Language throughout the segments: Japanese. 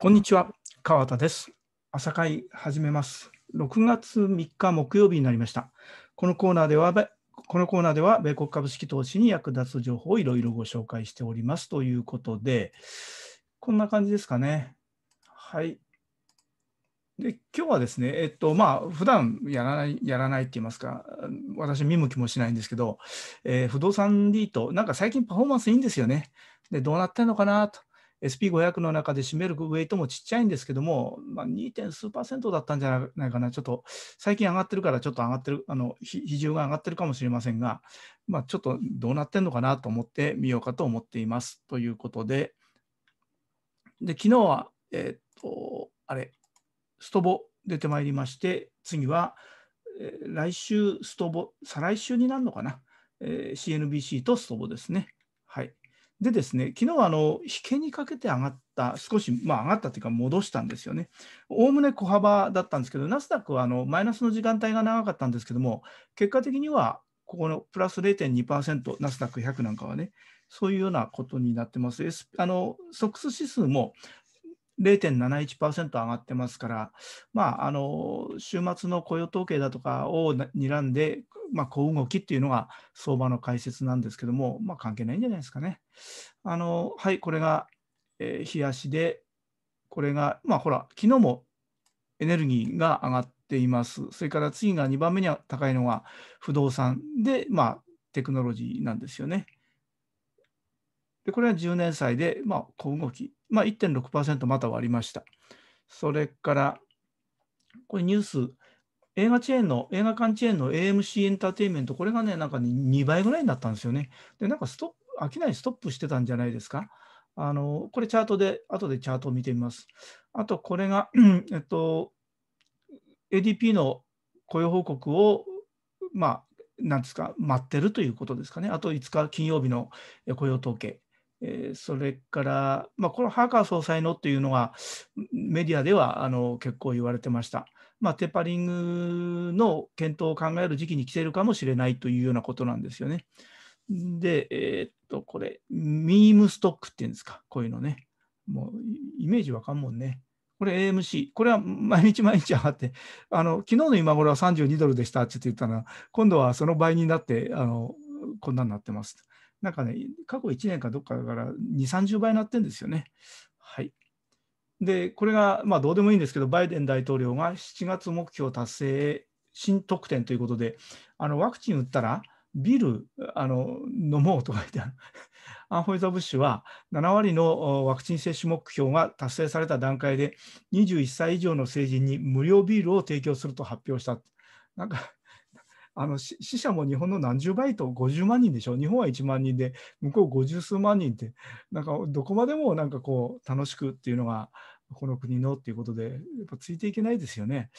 こんにちは、川田です。朝会始めます。6月3日木曜日になりました。このコーナーでは、このコーナーでは、米国株式投資に役立つ情報をいろいろご紹介しておりますということで、こんな感じですかね。はい。で今日はですね、えっとまあ普段やらないやらないって言いますか、私、見向きもしないんですけど、えー、不動産リート、なんか最近パフォーマンスいいんですよね。で、どうなってんのかなと。SP500 の中で占めるウェイトもちっちゃいんですけども、まあ、2. 点数パーセントだったんじゃないかな、ちょっと最近上がってるから、ちょっと上がってる、あの比重が上がってるかもしれませんが、まあ、ちょっとどうなってんのかなと思ってみようかと思っています。ということで、で昨日は、えー、っと、あれ、ストボ出てまいりまして、次は、えー、来週ストボ、再来週になるのかな、えー、CNBC とストボですね。はい。でですね、昨日はあの引けにかけて上がった、少し、まあ、上がったというか、戻したんですよね。おおむね小幅だったんですけど、ナスダックはあのマイナスの時間帯が長かったんですけども、結果的にはここのプラス0.2%、ナスダック100なんかはね、そういうようなことになってます。S、あのソックス指数も0.71%上がってますから、まあ、あの週末の雇用統計だとかを睨んで、まあ、小動きっていうのが相場の解説なんですけども、まあ、関係ないんじゃないですかね。あのはい、これが、えー、冷やしで、これが、まあ、ほら、昨日もエネルギーが上がっています。それから次が2番目に高いのが不動産で、まあ、テクノロジーなんですよね。でこれは10年債で、まあ、小動きまあ、1.6%また割りました。それから、これニュース、映画チェーンの、映画館チェーンの AMC エンターテインメント、これがね、なんか2倍ぐらいになったんですよね。で、なんかストップ、商いストップしてたんじゃないですか。あの、これチャートで、後でチャートを見てみます。あと、これが、えっと、ADP の雇用報告を、まあ、なんですか、待ってるということですかね。あと5日金曜日の雇用統計。えー、それから、まあ、このハーカー総裁のっていうのはメディアではあの結構言われてました。まあ、テーパリングの検討を考える時期に来てるかもしれないというようなことなんですよね。で、えー、っと、これ、ミームストックっていうんですか、こういうのね。もうイメージわかんもんね。これ AMC、これは毎日毎日上がって、あの昨日の今頃は32ドルでしたって言ったら、今度はその倍になって、あのこんなになってます。なんかね、過去1年かどっかから2、30倍になってるんですよね。はい。で、これが、まあ、どうでもいいんですけど、バイデン大統領が7月目標達成へ新特典ということで、あのワクチン打ったら、ビールあの飲もうと書いてある。アンホイザ・ブッシュは7割のワクチン接種目標が達成された段階で21歳以上の成人に無料ビールを提供すると発表した。なんかあの死者も日本の何十倍と50万人でしょ日本は1万人で向こう50数万人ってなんかどこまでもなんかこう楽しくっていうのがこの国のっていうことでやっぱついていけないですよね。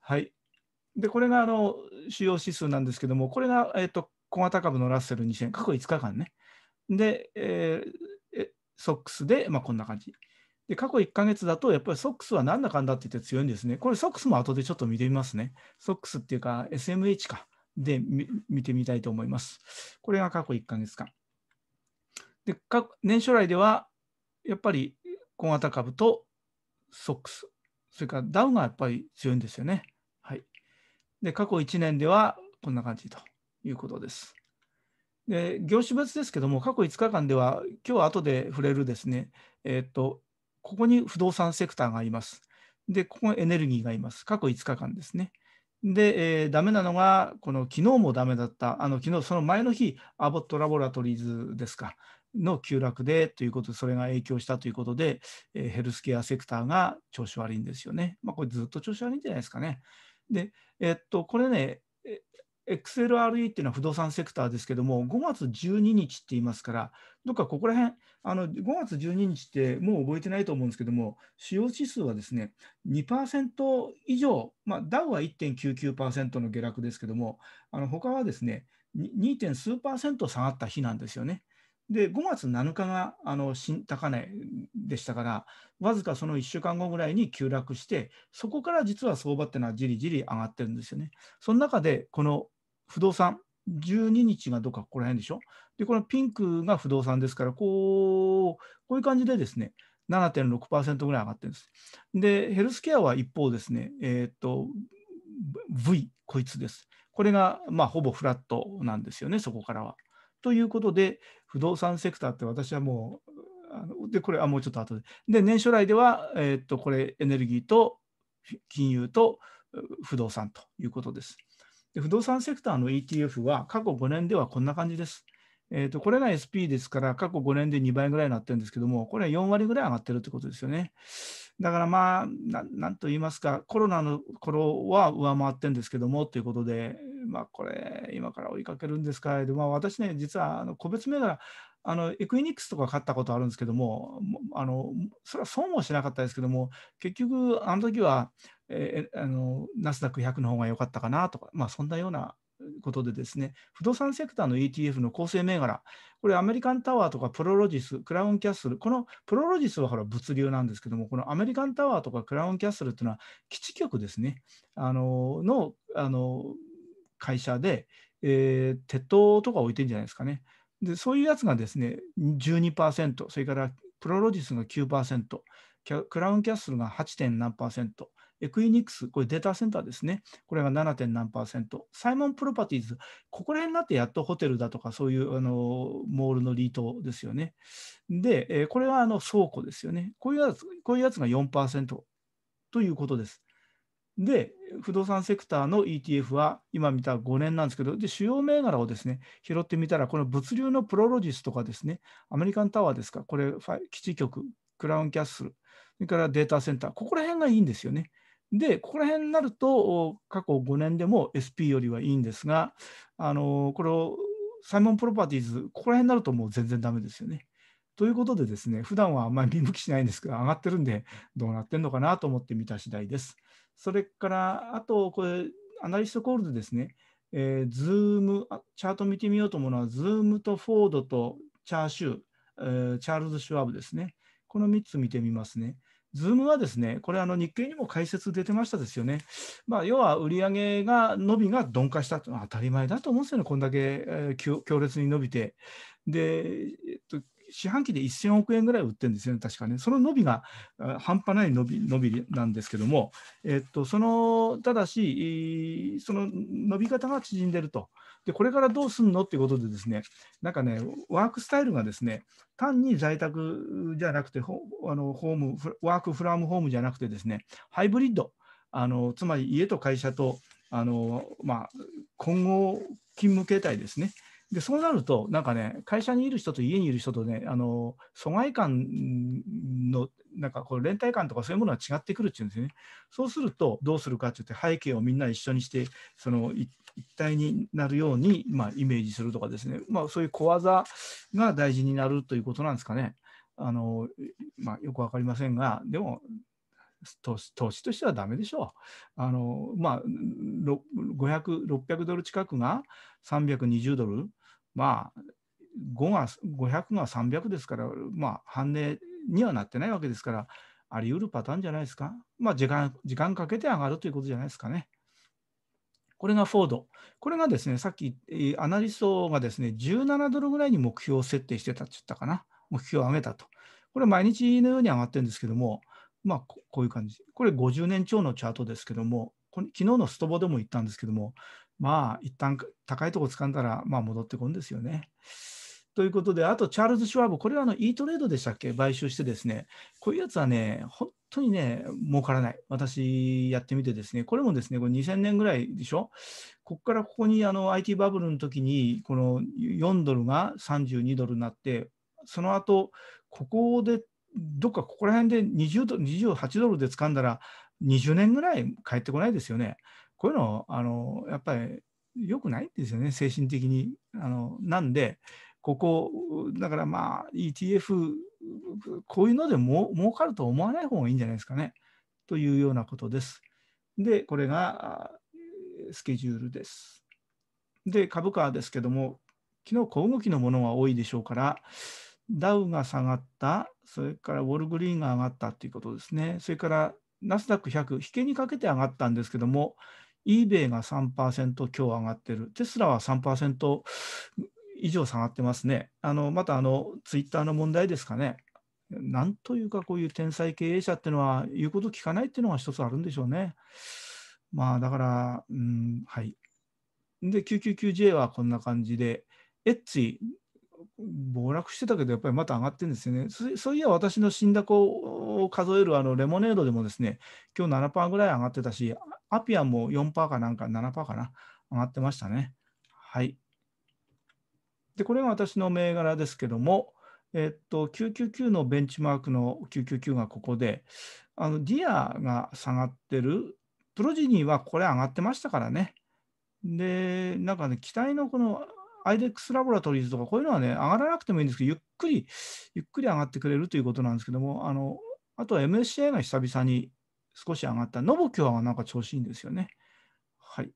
はい、でこれがあの主要指数なんですけどもこれが、えーと、と小型株のラッセル2000過去5日間ね。で、えー、ソックスで、まあ、こんな感じ。で過去1ヶ月だと、やっぱりソックスはなんだかんだって言って強いんですね。これソックスも後でちょっと見てみますね。ソックスっていうか SMH か。で見てみたいと思います。これが過去1ヶ月間。で年初来ではやっぱり小型株とソックス、それからダウがやっぱり強いんですよね。はい、で過去1年ではこんな感じということです。で業種別ですけども、過去5日間では、今日後で触れるですね、えっ、と、ここに不動産セクターがいます。で、ここエネルギーがいます。過去5日間ですね。で、えー、ダメなのが、この昨日もダメだった、あの昨日その前の日、アボットラボラトリーズですか、の急落でということで、それが影響したということで、えー、ヘルスケアセクターが調子悪いんですよね。まあ、これずっと調子悪いんじゃないですかね。で、えー、っと、これね、XLRE っていうのは不動産セクターですけども、5月12日って言いますから、どっかここら辺、あの5月12日ってもう覚えてないと思うんですけども、使用指数はですね、2%以上、まあ、ダウは1.99%の下落ですけども、あの他はですね、2. 点数パーセント下がった日なんですよね。で、5月7日があの新高値でしたから、わずかその1週間後ぐらいに急落して、そこから実は相場っていうのはじりじり上がってるんですよね。その中で、この不動産、12日がどこかここら辺でしょ。で、このピンクが不動産ですから、こう、こういう感じでですね、7.6%ぐらい上がってるんです。で、ヘルスケアは一方ですね、えっ、と、V、こいつです。これが、まあ、ほぼフラットなんですよね、そこからは。ということで、不動産セクターって私はもう、あのでこれはもうちょっと後で。で、年初来では、えっ、とこれ、エネルギーと金融と不動産ということです。で不動産セクターの ETF は過去5年ではこんな感じです。えーと、これが SP ですから、過去5年で2倍ぐらいになってるんですけども、これは4割ぐらい上がってるってことですよね。だからまあ、なんと言いますか、コロナの頃は上回ってるんですけどもということで、まあ、これ、今から追いかけるんですか、でまあ、私ね、実はあの個別銘柄、あのエクイニックスとか買ったことあるんですけども、あのそれは損もしなかったですけども、結局、あの時は、えあのナスダック100の方が良かったかなとか、まあ、そんなようなことでですね、不動産セクターの ETF の構成銘柄、これアメリカンタワーとかプロロジス、クラウンキャッスル、このプロロジスはほら物流なんですけども、このアメリカンタワーとかクラウンキャッスルっていうのは基地局ですね、あののあの会社で、えー、鉄塔とか置いてるんじゃないですかね。で、そういうやつがですね、12%、それからプロロジスが9%、クラウンキャッスルが 8. 何パーセント、エクイニックス、これデータセンターですね。これが 7. 何パーセント。サイモンプロパティーズ、ここら辺になってやっとホテルだとか、そういうあのモールのリートですよね。で、えこれはあの倉庫ですよね。こういうやつこういうやつが4%ということです。で、不動産セクターの ETF は今見た5年なんですけど、で主要銘柄をですね拾ってみたら、この物流のプロロジスとかですね、アメリカンタワーですか、これ、基地局、クラウンキャッスル、それからデータセンター、ここら辺がいいんですよね。で、ここら辺になると、過去5年でも SP よりはいいんですが、あのこれをサイモンプロパティーズ、ここら辺になるともう全然ダメですよね。ということでですね、普段はあんまり見向きしないんですけど、上がってるんで、どうなってんのかなと思って見た次第です。それから、あと、これ、アナリストコールでですね、えー、ズーム、チャート見てみようと思うのは、ズームとフォードとチャーシュー、えー、チャールズ・シュワブですね。この3つ見てみますね。ズームはですね、これ、日経にも解説出てましたですよね、まあ、要は売上が伸びが鈍化したというのは当たり前だと思うんですよね、こんだけ、えー、強烈に伸びて。で、えっと、四半期で1000億円ぐらい売ってるんですよね、確かね、その伸びが半端ない伸び伸びなんですけども、えっと、そのただし、その伸び方が縮んでるとで、これからどうすんのっていうことでですね、なんかね、ワークスタイルがですね、単に在宅じゃなくて、あのホームワークフラムホームじゃなくてですね、ハイブリッド、あのつまり家と会社とあの、まあ、混合勤務形態ですね。でそうなると、なんかね、会社にいる人と家にいる人とね、あの疎外感のなんかこの連帯感とかそういうものは違ってくるっていうんですよね。そうするとどうするかって言って背景をみんな一緒にしてその一体になるように、まあ、イメージするとかですね、まあ、そういう小技が大事になるということなんですかね。あのまあ、よく分かりませんがでも投資投資としてはダメでしょう。あのまあ、500、600ドル近くが320ドル、まあ、5が500が300ですから、まあ、半値にはなってないわけですから、あり得るパターンじゃないですか。まあ、時間、時間かけて上がるということじゃないですかね。これがフォード。これがですね、さっき、アナリストがですね、17ドルぐらいに目標を設定してたって言ったかな。目標を上げたと。これ、毎日のように上がってるんですけども、まあ、こういう感じ。これ、50年超のチャートですけども、こ昨日のストボでも言ったんですけども、まあ、一旦高いとこ掴んだら、まあ、戻ってこんですよね。ということで、あとチャールズ・シュワーブ、これはあの e トレードでしたっけ、買収してですね、こういうやつはね、本当にね、儲からない。私やってみてですね、これもですね、これ2000年ぐらいでしょ、ここからここにあの IT バブルの時に、この4ドルが32ドルになって、その後ここで、どっかここら辺で20ドル28ドルで掴んだら、20年ぐらい帰ってこないですよね。こういうの、あのやっぱり良くないんですよね、精神的に。あのなんで、ここだからまあ ETF こういうのでも儲かると思わない方がいいんじゃないですかねというようなことです。でこれがスケジュールです。で株価ですけども昨日小動きのものが多いでしょうからダウが下がったそれからウォルグリーンが上がったということですねそれからナスダック100引けにかけて上がったんですけども eBay が3%強上がってるテスラは3%以上下がってますね。あのまたあのツイッターの問題ですかね。なんというかこういう天才経営者っていうのは言うこと聞かないっていうのが一つあるんでしょうね。まあだから、うん、はい。で、999J はこんな感じで、エッチ暴落してたけど、やっぱりまた上がってるんですよね。そういや、私の死んだ子を数えるあのレモネードでもですね、今日7%ぐらい上がってたし、アピアも4%かなんか、7%かな、上がってましたね。はい。で、これが私の銘柄ですけども、えっと、999のベンチマークの999がここで、あのディアが下がってる、プロジニーはこれ上がってましたからね。で、なんかね、機体のこの IDEX ラボラトリーズとか、こういうのはね、上がらなくてもいいんですけど、ゆっくり、ゆっくり上がってくれるということなんですけども、あのあとは MSCI が久々に少し上がった、ノボキュアはなんか調子いいんですよね。はい。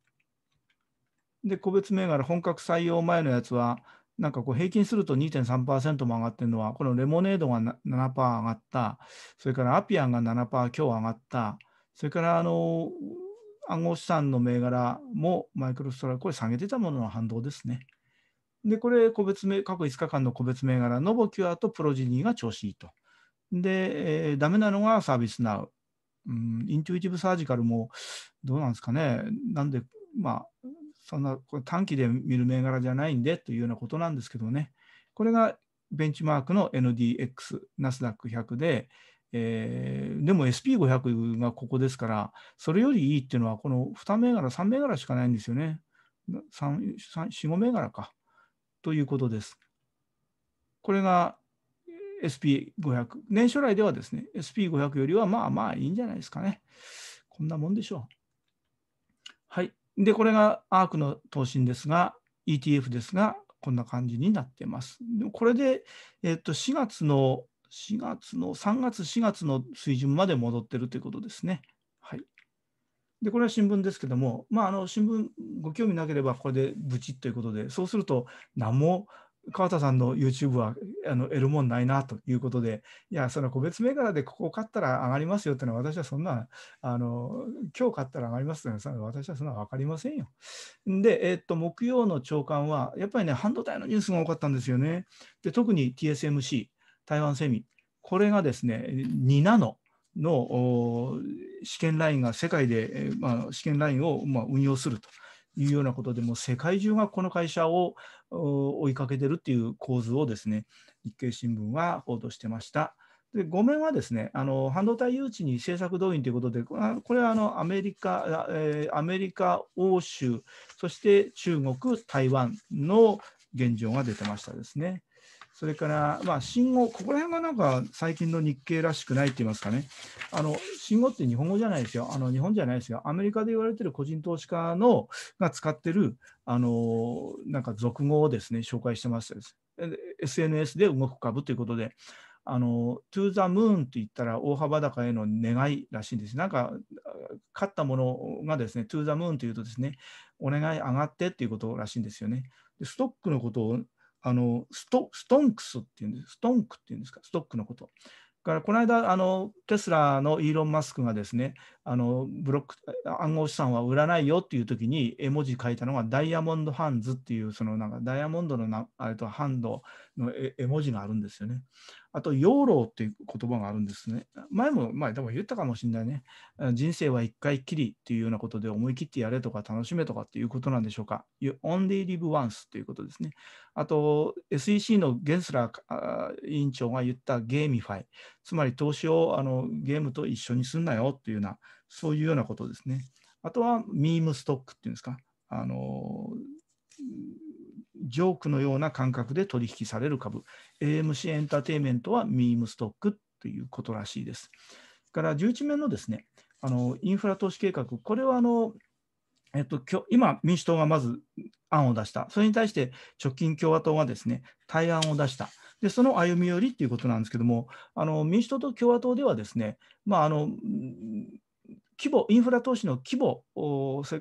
で、個別銘柄、本格採用前のやつは、なんかこう平均すると2.3%も上がってるのは、このレモネードが7%上がった、それからアピアンが7%今日上がった、それからあの暗号資産の銘柄もマイクロストラこれ下げてたものの反動ですね。で、これ個別名、過去5日間の個別銘柄、ノボキュアとプロジニーが調子いいと。で、えー、ダメなのがサービスナウ。うん、インチュイティブサージカルもどうなんですかね。なんで、まあ、そんな短期で見る銘柄じゃないんでというようなことなんですけどね、これがベンチマークの NDX、ナスダック100で、えー、でも SP500 がここですから、それよりいいっていうのは、この2銘柄、3銘柄しかないんですよね。3、3 4、5銘柄か。ということです。これが SP500。年初来ではですね、SP500 よりはまあまあいいんじゃないですかね。こんなもんでしょう。はい。で、これがアークの投信ですが、ETF ですが、こんな感じになってます。でもこれで、えっと、4月の、4月の、3月、4月の水準まで戻ってるということですね。はい。で、これは新聞ですけども、まあ、あの新聞、ご興味なければ、これでブチということで、そうすると、何も川田さんの YouTube はあの得るもんないなということで、いや、その個別銘柄でここを買ったら上がりますよってのは、私はそんな、あの今日買ったら上がりますってのは、私はそんな分かりませんよ。で、えー、っと、木曜の朝刊は、やっぱりね、半導体のニュースが多かったんですよね。で、特に TSMC、台湾セミ、これがですね、2ナノ。の試験ラインが世界で、まあ、試験ラインを、まあ、運用するというようなことでも世界中がこの会社を追いかけてるっていう構図をですね日経新聞は報道してました。で5面はですねあの半導体誘致に政策動員ということでこれはあのアメリカ、えー、アメリカ欧州そして中国台湾の現状が出てましたですね。それから、まあ、信号、ここら辺がなんか最近の日経らしくないって言いますかね、あの信号って日本語じゃないですよ、あの日本じゃないですよ、アメリカで言われてる個人投資家のが使ってるあのなんか俗語をですね紹介してます。SNS で動く株ということで。あのトゥーザムーンってと言ったら大幅高への願いらしいんです。なんか勝ったものがですねトゥーザムーンというとですねお願い上がってっていうことらしいんですよね。でストックのことをあのストストンクスっていうんです、ストンクっていうんですか、ストックのこと。からこの間あの、テスラのイーロン・マスクがですね、あのブロック暗号資産は売らないよっていう時に絵文字書いたのがダイヤモンドハンズっていう、そのなんかダイヤモンドのなあれとハンドの絵文字があるんですよね。あと、養老っていう言葉があるんですね。前も、前、でも言ったかもしれないね。人生は一回きりっていうようなことで思い切ってやれとか楽しめとかっていうことなんでしょうか。You only live once ということですね。あと、SEC のゲンスラー委員長が言ったゲーミファイ。つまり投資をあのゲームと一緒にすんなよっていうような、そういうようなことですね。あとは、ミームストックっていうんですか。あのジョークのような感覚で取引される株、AMC エンターテインメントはミームストックということらしいです。から11面のですねあのインフラ投資計画、これはあの、えっと、今今、民主党がまず案を出した、それに対して直近共和党がですね対案を出した。でその歩み寄りということなんですけども、あの民主党と共和党ではですね、まあ、あの規模、インフラ投資の規模、そ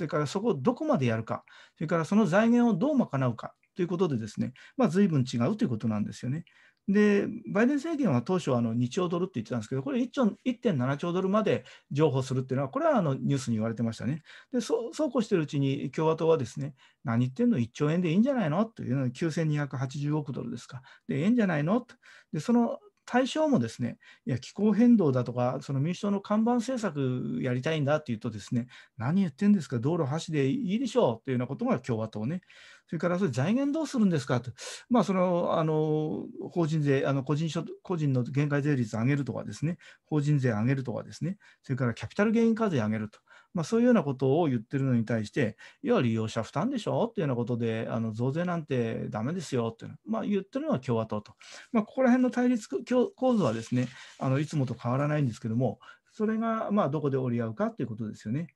れからそこをどこまでやるか、それからその財源をどう賄うかということで、ですね、まあ、随分違うということなんですよね。で、バイデン政権は当初あの2兆ドルって言ってたんですけど、これ1兆1.7兆ドルまで譲歩するっていうのは、これはあのニュースに言われてましたね。で、そうそうこうしてるうちに共和党はですね、何言ってんの、1兆円でいいんじゃないのというのが9280億ドルですか。で、いいんじゃないのと。で、その対象もですね、いや、気候変動だとか、その民主党の看板政策やりたいんだっていうとですね、何言ってんですか、道路橋でいいでしょうというようなことが共和党ね、それからそれ財源どうするんですかと、まあ、そのあの法人税あの個人所、個人の限界税率上げるとかですね、法人税上げるとかですね、それからキャピタルゲイン課税上げると。まあ、そういうようなことを言ってるのに対して、要は利用者負担でしょっていうようなことで、あの増税なんてだめですよっていうの、まあ、言ってるのは共和党と。まあ、ここら辺の対立構図はですね、あのいつもと変わらないんですけども、それがまあどこで折り合うかということですよね。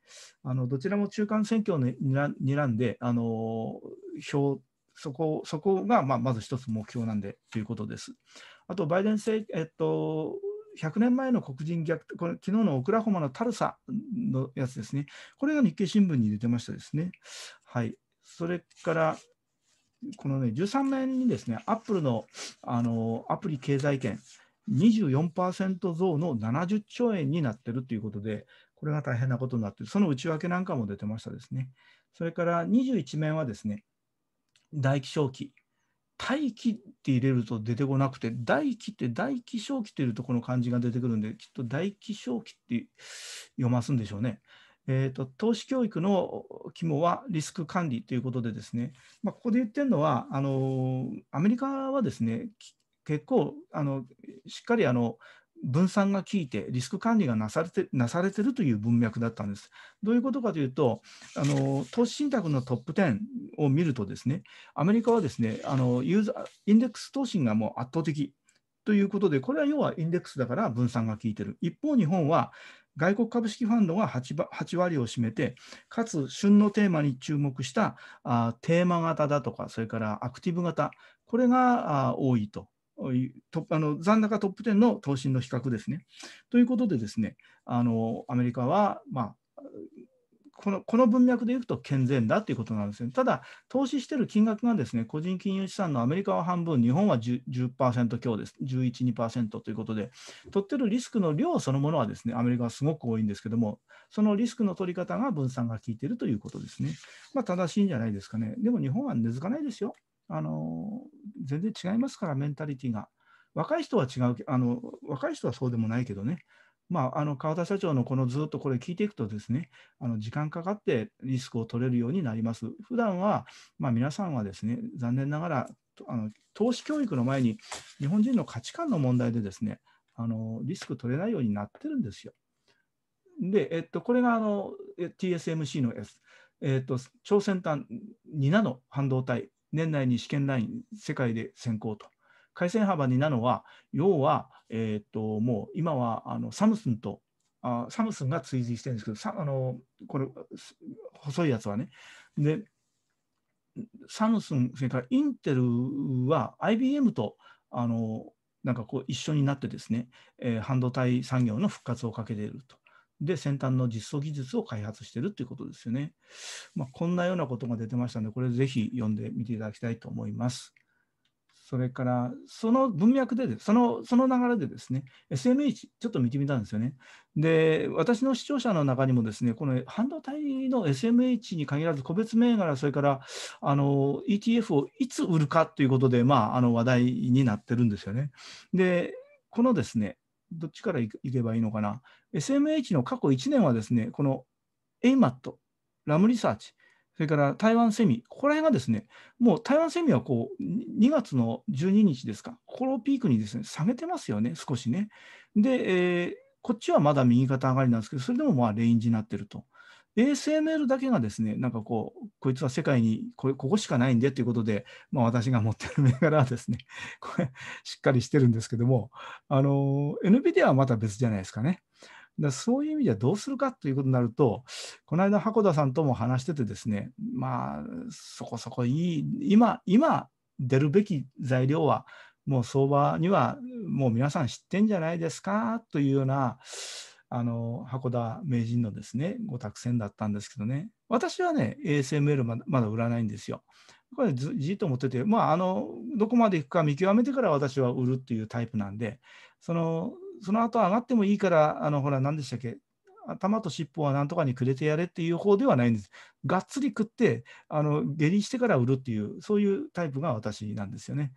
あのどちらも中間選挙ににらんで、あの票そこそこがまあまず一つ目標なんでということです。あと、バイデン政、えっと、100年前の黒人虐これ昨日のオクラホマのタルサのやつですね、これが日経新聞に出てましたですね。はい、それからこのね、13面にですね、アップルのあのアプリ経済圏、24%増の70兆円になってるということで、これが大変なことになってる、その内訳なんかも出てましたですね。それから21面はですね、大気消費、大気って入れると出てこなくて、大気って大気小気というとこの漢字が出てくるんで、きっと大気小気って読ますんでしょうね。えーと、投資教育の肝はリスク管理ということでですね、まあ、ここで言ってるのはあのアメリカはですね結構あのしっかりあの分散が効いてリスク管理がなされてなされてるという文脈だったんです。どういうことかというと、あの投資信託のトップ10を見るとですね、アメリカはですね、あのユーザーインデックス投信がもう圧倒的ということで、これは要はインデックスだから分散が効いてる。一方、日本は外国株式ファンドが 8, 8割を占めて、かつ旬のテーマに注目したあテーマ型だとか、それからアクティブ型、これが多いとトあの残高トップ10の投資の比較ですね。ということでですね、あのアメリカは、まあ、このこの文脈でいくと健全だということなんですね。ただ、投資している金額がですね、個人金融資産のアメリカは半分、日本は 10%, 10強です。11、2%ということで、取ってるリスクの量そのものはですね、アメリカはすごく多いんですけども、そのリスクの取り方が分散が効いているということですね。まあ、正しいんじゃないですかね。でも日本は根付かないですよ。あの全然違いますから、メンタリティが。若い人は違うあの、若い人はそうでもないけどね、まあ、あの川田社長のこのずっとこれ聞いていくとですね、あの時間かかってリスクを取れるようになります。普段は、まあ、皆さんはですね、残念ながらあの投資教育の前に日本人の価値観の問題でですね、あのリスク取れないようになってるんですよ。で、えっと、これがあの TSMC の S、えっと、超先端2ナノ半導体年内に試験ライン、世界で先行と。回線幅にナノは、要は、えっ、ともう今はあのサムスンとあ、サムスンが追随してるんですけど、さあのこれ、細いやつはね。で、サムスン、それからインテルは IBM とあのなんかこう一緒になってですね、えー、半導体産業の復活をかけていると。で、先端の実装技術を開発しているということですよね。まあ、こんなようなことが出てましたので、これぜひ読んでみていただきたいと思います。それから、その文脈で、そのその流れでですね、SMH、ちょっと見てみたんですよね。で、私の視聴者の中にもですね、この半導体の SMH に限らず、個別銘柄、それからあの ETF をいつ売るかということで、まあ、あの話題になってるんですよね。で、このですね、どっちから行けばいいのかな。SMH の過去1年はですね、この AMAT、ラムリサーチ、それから台湾セミ、ここら辺がですね、もう台湾セミはこう2月の12日ですか、こをピークにですね下げてますよね、少しね。で、えー、こっちはまだ右肩上がりなんですけど、それでもまあレンジになってると。ASML だけがですね、なんかこう、こいつは世界にここしかないんでということで、まあ、私が持ってる銘柄はですね、これ、しっかりしてるんですけども、あの、NVIDIA はまた別じゃないですかね。だそういう意味ではどうするかということになると、この間、箱田さんとも話しててですね、まあ、そこそこいい、今、今出るべき材料は、もう相場にはもう皆さん知ってんじゃないですかというような、あの箱田名人のですねご託戦だったんですけどね私はね ASML まだまだ売らないんですよ。これじじっと持ってて、まあ、あのどこまでいくか見極めてから私は売るっていうタイプなんでそのその後上がってもいいからあのほら何でしたっけ頭と尻尾はなんとかにくれてやれっていう方ではないんです。がっつり食ってあの下痢してから売るっていうそういうタイプが私なんですよね。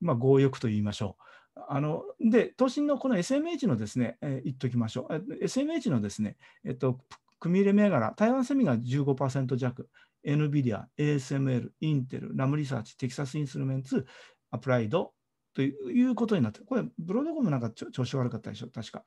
まあ強欲と言いましょう。あので、都心のこの SMH のですね、えー、言っときましょう。SMH のですね、えっと、組入れ銘柄、台湾セミが15%弱、NVIDIA、ASML、インテル、ラムリサーチ、テキサスインスルメンツ、アプライドということになって、これ、ブロードコムなんか調子悪かったでしょ、確か。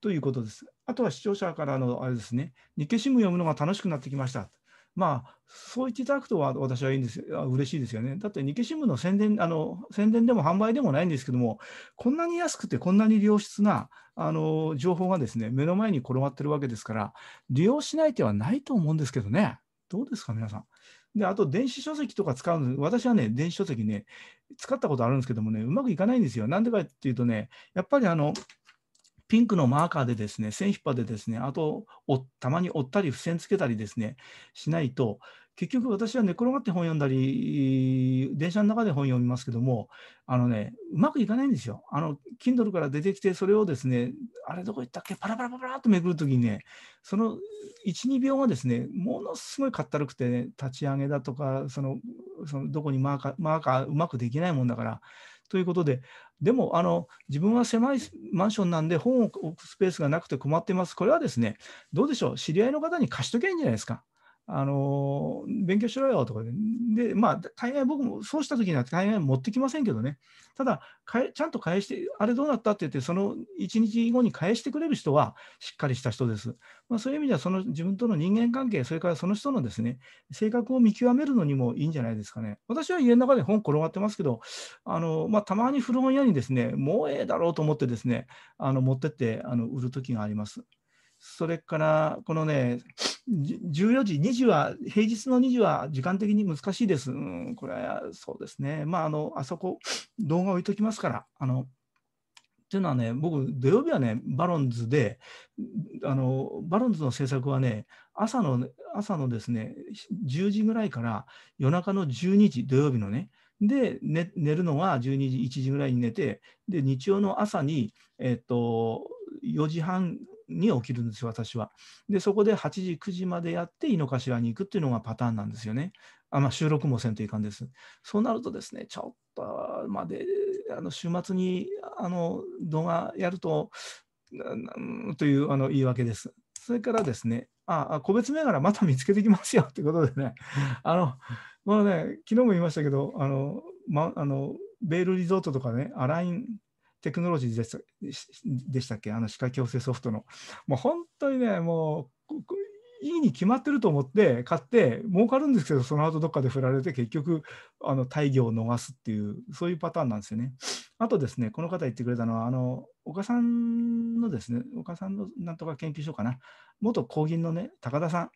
ということです。あとは視聴者からの、あれですね、日経新聞読むのが楽しくなってきました。まあ、そう言っていただくとは私はいいんです嬉しいですよね。だって日経新聞の宣伝あの宣伝でも販売でもないんですけども、こんなに安くてこんなに良質なあの情報がですね目の前に転がってるわけですから、利用しない手はないと思うんですけどね。どうですか、皆さん。で、あと電子書籍とか使うの、私はね、電子書籍ね、使ったことあるんですけどもね、うまくいかないんですよ。なんでかっていうとね、やっぱりあの、ピンクのマーカーでですね、線引っ張ってですね、あとたまに折ったり付箋つけたりですね、しないと、結局私は寝転がって本読んだり、電車の中で本読みますけども、あのね、うまくいかないんですよ。あの、Kindle から出てきて、それをですね、あれどこ行ったっけ、パラパラパラっとめくるときにね、その1、2秒がですね、ものすごいかったるくて、ね、立ち上げだとか、その、そのどこにマーカー、マーカーうまくできないもんだから、ということで、でもあの自分は狭いマンションなんで本を置くスペースがなくて困ってます、これはですねどうでしょう、知り合いの方に貸しとけばいいんじゃないですか。あの勉強しろよとかで、でまあ、大概僕もそうした時には大概持ってきませんけどね、ただちゃんと返して、あれどうなったって言って、その1日後に返してくれる人はしっかりした人です。まあ、そういう意味ではその自分との人間関係、それからその人のですね性格を見極めるのにもいいんじゃないですかね。私は家の中で本転がってますけど、あのまあ、たまに古本屋にですね、もうええだろうと思ってですね、あの持ってってあの売る時があります。それからこのね、14時、2時は、平日の2時は時間的に難しいです。うん、これはそうですね。まあ、あの、あそこ、動画置いときますから。あのっていうのはね、僕、土曜日はね、バロンズで、あのバロンズの制作はね、朝の朝のですね、10時ぐらいから夜中の12時、土曜日のね、で、ね、寝るのは12時、1時ぐらいに寝て、で、日曜の朝に、えっと、4時半に起きるんですよ、私は。で、そこで8時、9時までやって、井の頭に行くっていうのがパターンなんですよね。あまあ、収録もせんといかんです。そうなるとですね、ちょっとまで、あの週末にあの動画やると、というあの言い訳です。それからですね、ああ個別銘柄また見つけてきますよということでね、あの、まあね、昨日も言いましたけど、あの、ま、あのベールリゾートとかね、アラインテクノロジーでしたでしたっけあの歯科矯正ソフトの。もう本当にね、もう、いいに決まってると思って買って儲かるんですけどその後どっかで振られて結局あの大業を逃すっていうそういうパターンなんですよね。あとですねこの方言ってくれたのはあの岡さんのですね岡さんのなんとか研究所かな元公銀のね高田さん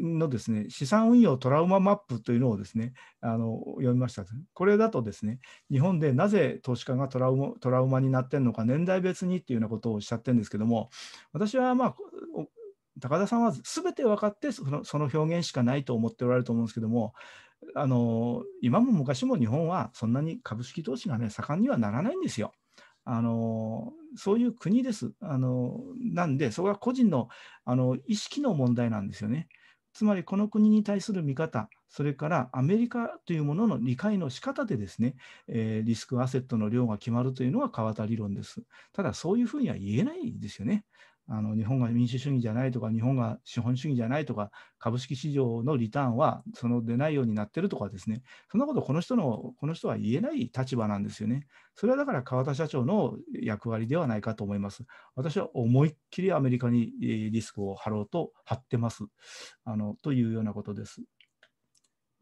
のですね資産運用トラウママップというのをですねあの読みました。これだとですね日本でなぜ投資家がトラウマトラウマになってるのか年代別にっていうようなことをおっしゃってるんですけども私はまあ高田さんは全て分かってそのその表現しかないと思っておられると思うんですけどもあの今も昔も日本はそんなに株式投資がね盛んにはならないんですよ。あのそういう国です。あのなんで、それは個人のあの意識の問題なんですよね。つまりこの国に対する見方、それからアメリカというものの理解の仕方でですね、えー、リスクアセットの量が決まるというのが川田理論です。ただ、そういうふうには言えないですよね。あの日本が民主主義じゃないとか日本が資本主義じゃないとか株式市場のリターンはその出ないようになってるとかですねそんなことこの人のこの人は言えない立場なんですよねそれはだから川田社長の役割ではないかと思います私は思いっきりアメリカにリスクを張ろうと張ってますあのというようなことです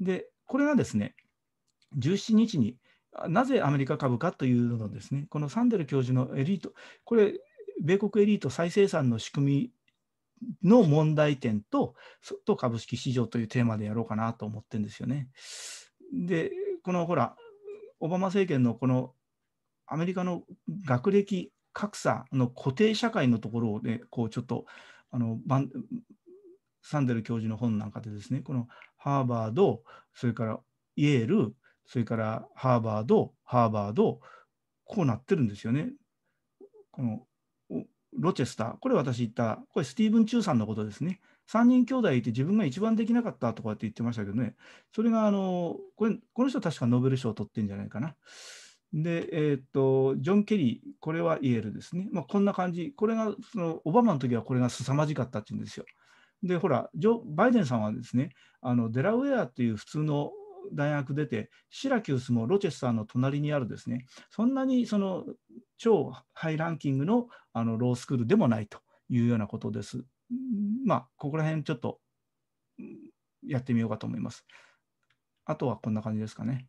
でこれがですね17日になぜアメリカ株かというのですね、このサンデル教授のエリート、これ、米国エリート再生産の仕組みの問題点とと株式市場というテーマでやろうかなと思ってるんですよね。で、このほら、オバマ政権のこのアメリカの学歴格差の固定社会のところをね、こうちょっとあのサンデル教授の本なんかでですね、このハーバード、それからイェール、それからハーバード、ハーバード、こうなってるんですよね。このロチェスター、これ私言った、これスティーブン・チューさんのことですね。3人兄弟いて自分が一番できなかったとかって言ってましたけどね、それがあのこれこの人確かノーベル賞を取ってるんじゃないかな。で、えー、っと、ジョン・ケリー、これはイエルですね。まあ、こんな感じ、これがそのオバマの時はこれが凄まじかったって言うんですよ。で、ほら、ジョバイデンさんはですね、あのデラウェアという普通の大学出て、シラキュースもロチェスターの隣にあるですね、そんなにその超ハイランキングのあのロースクールでもないというようなことです。まあ、ここら辺ちょっとやってみようかと思います。あとはこんな感じですかね。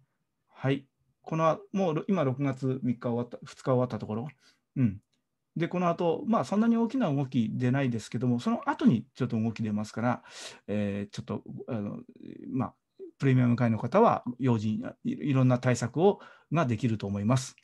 はい。このもう今6月3日終わった、2日終わったところ。うん。で、この後、まあそんなに大きな動き出ないですけども、その後にちょっと動き出ますから、えー、ちょっと、あのまあ、プレミアム会の方は、用心、いろんな対策をができると思います。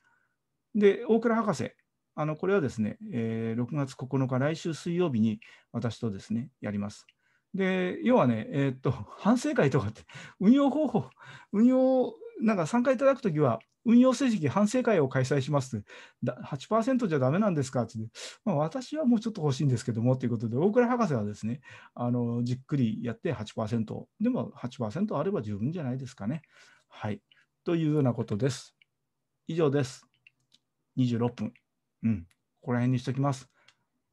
で、大倉博士、あのこれはですね、えー、6月9日、来週水曜日に私とですね、やります。で、要はね、えー、っと、反省会とかって、運用方法、運用、なんか参加いただくときは、運用成績反省会を開催しますて、8%じゃだめなんですかって、まあ、私はもうちょっと欲しいんですけどもということで、大倉博士はですね、あのじっくりやって8%、でも8%あれば十分じゃないですかね。はい。というようなことです。以上です。26分。うん。ここら辺にしておきます。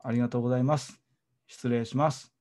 ありがとうございます。失礼します。